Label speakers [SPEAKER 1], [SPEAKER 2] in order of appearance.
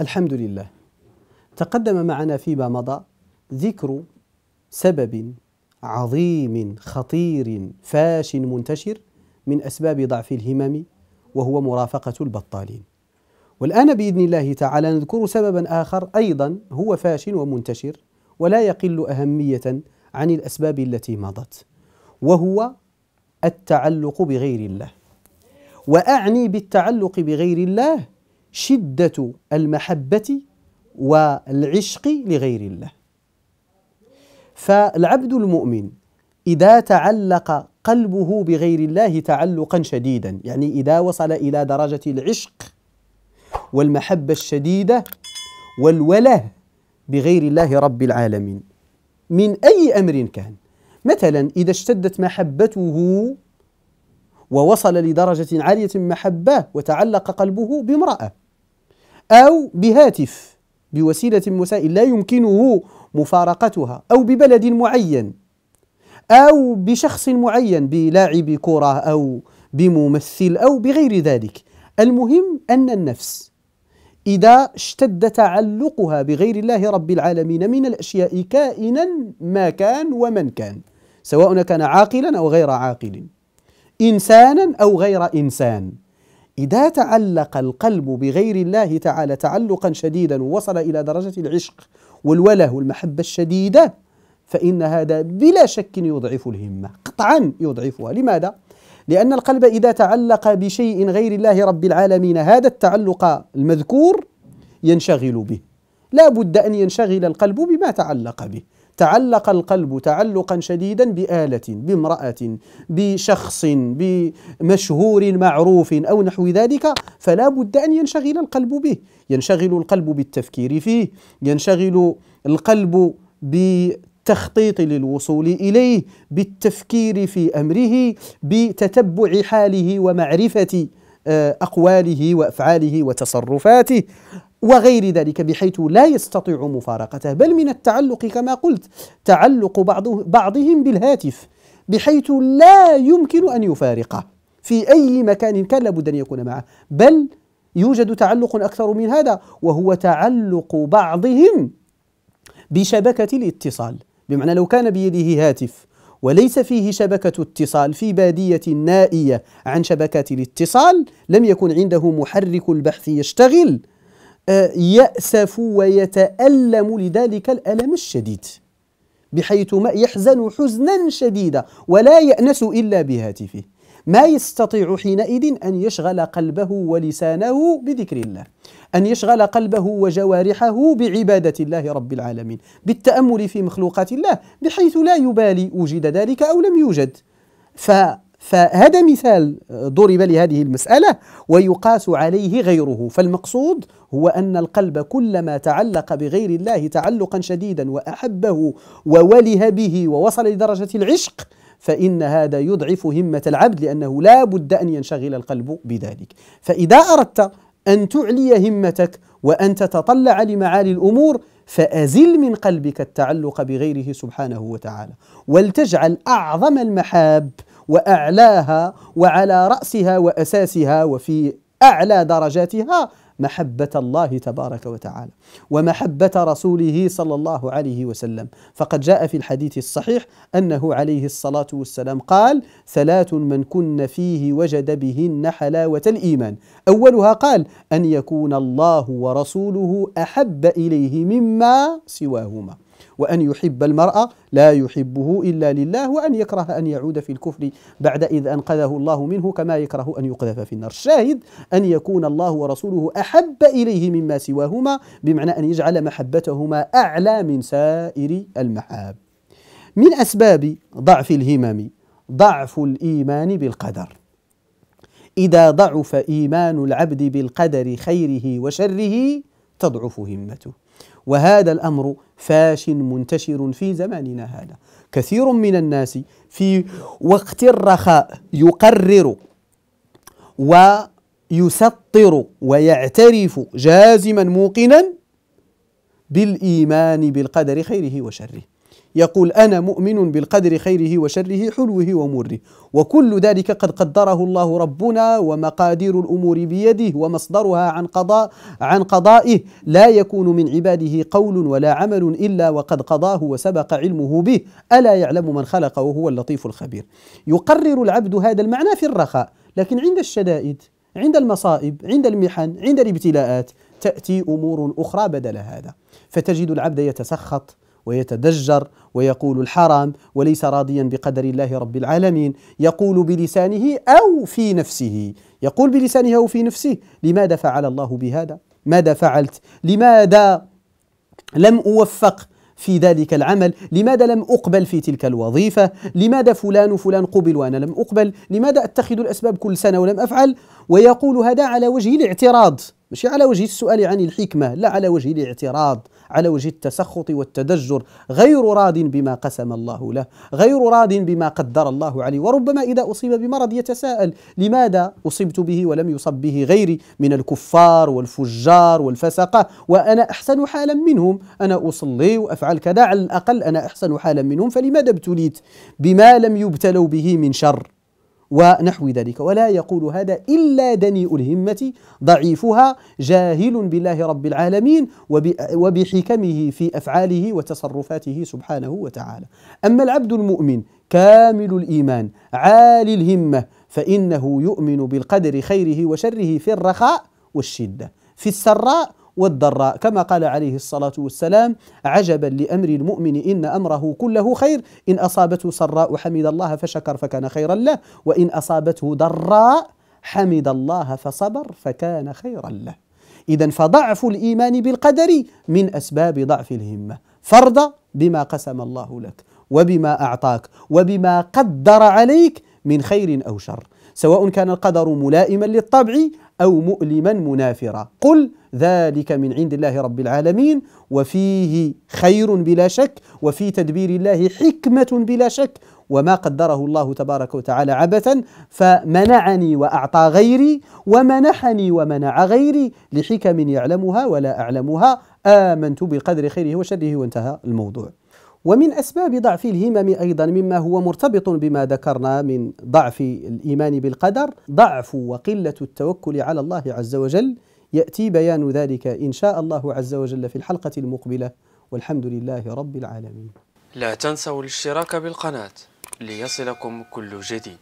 [SPEAKER 1] الحمد لله تقدم معنا فيما مضى ذكر سبب عظيم خطير فاش منتشر من اسباب ضعف الهمم وهو مرافقه البطالين والان باذن الله تعالى نذكر سببا اخر ايضا هو فاش ومنتشر ولا يقل اهميه عن الاسباب التي مضت وهو التعلق بغير الله واعني بالتعلق بغير الله شدة المحبة والعشق لغير الله فالعبد المؤمن إذا تعلق قلبه بغير الله تعلقا شديدا يعني إذا وصل إلى درجة العشق والمحبة الشديدة والوله بغير الله رب العالمين من أي أمر كان مثلا إذا اشتدت محبته ووصل لدرجة عالية من محبة وتعلق قلبه بامرأة أو بهاتف بوسيلة وسائل لا يمكنه مفارقتها أو ببلد معين أو بشخص معين بلاعب كرة أو بممثل أو بغير ذلك المهم أن النفس إذا اشتد تعلقها بغير الله رب العالمين من الأشياء كائنا ما كان ومن كان سواء كان عاقلا أو غير عاقل إنسانا أو غير إنسان إذا تعلق القلب بغير الله تعالى تعلقا شديدا ووصل إلى درجة العشق والوله والمحبة الشديدة فإن هذا بلا شك يضعف الهمة قطعا يضعفها لماذا؟ لأن القلب إذا تعلق بشيء غير الله رب العالمين هذا التعلق المذكور ينشغل به لا بد أن ينشغل القلب بما تعلق به تعلق القلب تعلقا شديدا بآلة بامرأة بشخص بمشهور معروف أو نحو ذلك فلا بد أن ينشغل القلب به ينشغل القلب بالتفكير فيه ينشغل القلب بالتخطيط للوصول إليه بالتفكير في أمره بتتبع حاله ومعرفة آه، أقواله وأفعاله وتصرفاته وغير ذلك بحيث لا يستطيع مفارقته بل من التعلق كما قلت تعلق بعض بعضهم بالهاتف بحيث لا يمكن أن يفارقه في أي مكان كان لابد أن يكون معه بل يوجد تعلق أكثر من هذا وهو تعلق بعضهم بشبكة الاتصال بمعنى لو كان بيده هاتف وليس فيه شبكة اتصال في بادية نائية عن شبكات الاتصال لم يكن عنده محرك البحث يشتغل يأسف ويتألم لذلك الألم الشديد بحيث ما يحزن حزنا شديدا ولا يأنس إلا بهاتفه ما يستطيع حينئذ أن يشغل قلبه ولسانه بذكر الله أن يشغل قلبه وجوارحه بعبادة الله رب العالمين بالتأمل في مخلوقات الله بحيث لا يبالي وجد ذلك أو لم يوجد ف فهذا مثال ضرب لهذه المسألة ويقاس عليه غيره فالمقصود هو أن القلب كلما تعلق بغير الله تعلقا شديدا وأحبه ووله به ووصل لدرجة العشق فإن هذا يضعف همة العبد لأنه لا بد أن ينشغل القلب بذلك فإذا أردت أن تعلي همتك وأن تتطلع لمعالي الأمور فأزل من قلبك التعلق بغيره سبحانه وتعالى ولتجعل أعظم المحاب وأعلاها وعلى رأسها وأساسها وفي أعلى درجاتها محبة الله تبارك وتعالى ومحبة رسوله صلى الله عليه وسلم فقد جاء في الحديث الصحيح أنه عليه الصلاة والسلام قال ثلاث من كن فيه وجد بهن حلاوة الإيمان أولها قال أن يكون الله ورسوله أحب إليه مما سواهما وأن يحب المرأة لا يحبه إلا لله وأن يكره أن يعود في الكفر بعد إذ أنقذه الله منه كما يكره أن يقذف في النار الشاهد أن يكون الله ورسوله أحب إليه مما سواهما بمعنى أن يجعل محبتهما أعلى من سائر المحاب من أسباب ضعف الهمم ضعف الإيمان بالقدر إذا ضعف إيمان العبد بالقدر خيره وشره تضعف همته وهذا الأمر فاش منتشر في زماننا هذا كثير من الناس في وقت الرخاء يقرر ويسطر ويعترف جازما موقنا بالإيمان بالقدر خيره وشره يقول أنا مؤمن بالقدر خيره وشره حلوه ومره وكل ذلك قد قدره الله ربنا ومقادير الأمور بيده ومصدرها عن قضاء عن قضائه لا يكون من عباده قول ولا عمل إلا وقد قضاه وسبق علمه به ألا يعلم من خلق وهو اللطيف الخبير يقرر العبد هذا المعنى في الرخاء لكن عند الشدائد عند المصائب عند المحن عند الابتلاءات تأتي أمور أخرى بدل هذا فتجد العبد يتسخط ويتدجر ويقول الحرام وليس راضيا بقدر الله رب العالمين يقول بلسانه او في نفسه يقول بلسانه او في نفسه لماذا فعل الله بهذا ماذا فعلت لماذا لم اوفق في ذلك العمل لماذا لم أقبل في تلك الوظيفة لماذا فلان وفلان قبل وأنا لم أقبل لماذا أتخذ الأسباب كل سنة ولم أفعل ويقول هذا على وجه الاعتراض ماشي على وجه السؤال عن يعني الحكمة لا على وجه الاعتراض على وجه التسخط والتدجر غير راض بما قسم الله له غير راض بما قدر الله عليه وربما إذا أصيب بمرض يتساءل لماذا أصبت به ولم يصب به غيري من الكفار والفجار والفسقة وأنا أحسن حالا منهم أنا أصلي وأفعل كذا على الأقل أنا أحسن حالا منهم فلماذا ابتليت بما لم يبتلوا به من شر ونحو ذلك ولا يقول هذا إلا دنيء الهمة ضعيفها جاهل بالله رب العالمين وبحكمه في أفعاله وتصرفاته سبحانه وتعالى أما العبد المؤمن كامل الإيمان عالي الهمة فإنه يؤمن بالقدر خيره وشره في الرخاء والشدة في السراء والضراء كما قال عليه الصلاة والسلام عجبا لأمر المؤمن إن أمره كله خير إن أصابته سراء حمد الله فشكر فكان خيرا له وإن أصابته ضراء حمد الله فصبر فكان خيرا له إذا فضعف الإيمان بالقدر من أسباب ضعف الهمة فرض بما قسم الله لك وبما أعطاك وبما قدر عليك من خير أو شر سواء كان القدر ملائما للطبع أو مؤلما منافرا قل ذلك من عند الله رب العالمين وفيه خير بلا شك وفي تدبير الله حكمة بلا شك وما قدره الله تبارك وتعالى عبثا فمنعني واعطى غيري ومنحني ومنع غيري لحكم يعلمها ولا اعلمها امنت بقدر خيره وشره وانتهى الموضوع. ومن اسباب ضعف الهمم ايضا مما هو مرتبط بما ذكرنا من ضعف الايمان بالقدر ضعف وقله التوكل على الله عز وجل يأتي بيان ذلك إن شاء الله عز وجل في الحلقة المقبلة والحمد لله رب العالمين لا تنسوا الاشتراك بالقناة ليصلكم كل جديد